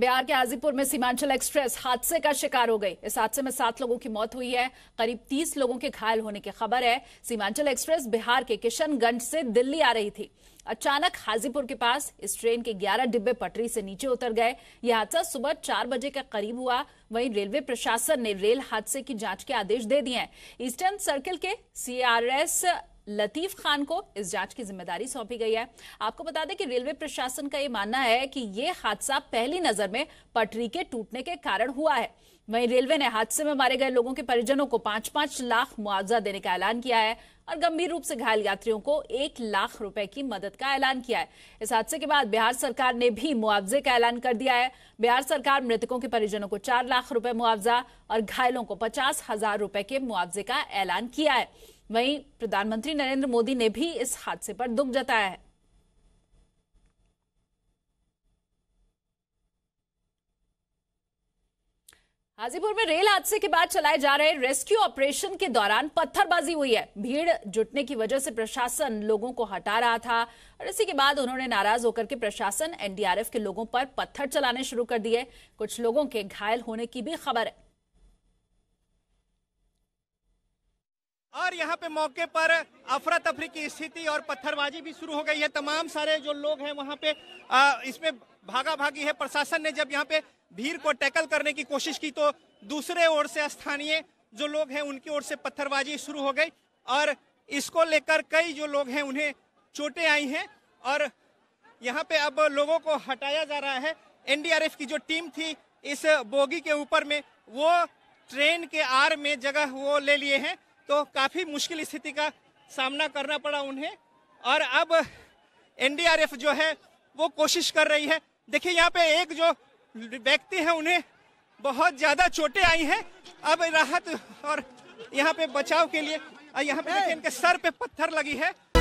बिहार के हाजीपुर में सीमांचल एक्सप्रेस हादसे का शिकार हो गई इस हादसे में सात लोगों की मौत हुई है करीब तीस लोगों के घायल होने की खबर है सीमांचल एक्सप्रेस बिहार के किशनगंज से दिल्ली आ रही थी अचानक हाजीपुर के पास इस ट्रेन के 11 डिब्बे पटरी से नीचे उतर गए यह हादसा सुबह चार बजे के करीब हुआ वहीं रेलवे प्रशासन ने रेल हादसे की जांच के आदेश दे दिए हैं ईस्टर्न सर्किल के सीआरएस लतीफ खान को इस जांच की जिम्मेदारी सौंपी गई है आपको बता दें कि रेलवे प्रशासन का यह मानना है कि यह हादसा पहली नजर में पटरी के टूटने के कारण हुआ है वहीं रेलवे ने हादसे में मारे गए लोगों के परिजनों को पांच पांच लाख मुआवजा देने का ऐलान किया है और गंभीर रूप से घायल यात्रियों को एक लाख रुपए की मदद का ऐलान किया है इस हादसे के बाद बिहार सरकार ने भी मुआवजे का ऐलान कर दिया है बिहार सरकार मृतकों के परिजनों को चार लाख रुपए मुआवजा और घायलों को पचास हजार रुपए के मुआवजे का ऐलान किया है वहीं प्रधानमंत्री नरेंद्र मोदी ने भी इस हादसे पर दुख जताया है हाजीपुर में रेल हादसे के बाद चलाए जा रहे रेस्क्यू ऑपरेशन के दौरान पत्थरबाजी हुई है भीड़ जुटने की वजह से प्रशासन लोगों को हटा रहा था और इसी के बाद उन्होंने नाराज होकर के प्रशासन एनडीआरएफ के लोगों पर पत्थर चलाने शुरू कर दिए कुछ लोगों के घायल होने की भी खबर है और यहाँ पे मौके पर अफरा तफरी की स्थिति और पत्थरबाजी भी शुरू हो गई है तमाम सारे जो लोग हैं वहाँ पे इसमें भागा भागी है प्रशासन ने जब यहाँ पे भीड़ को टैकल करने की कोशिश की तो दूसरे ओर से स्थानीय जो लोग हैं उनकी ओर से पत्थरबाजी शुरू हो गई और इसको लेकर कई जो लोग हैं उन्हें चोटें आई हैं और यहाँ पे अब लोगों को हटाया जा रहा है एनडीआरएफ की जो टीम थी इस बोगी के ऊपर में वो ट्रेन के आर में जगह वो ले लिए हैं तो काफ़ी मुश्किल स्थिति का सामना करना पड़ा उन्हें और अब एनडीआरएफ जो है वो कोशिश कर रही है देखिए यहाँ पे एक जो व्यक्ति है उन्हें बहुत ज़्यादा चोटें आई हैं अब राहत और यहाँ पे बचाव के लिए यहाँ पे इनके सर पे पत्थर लगी है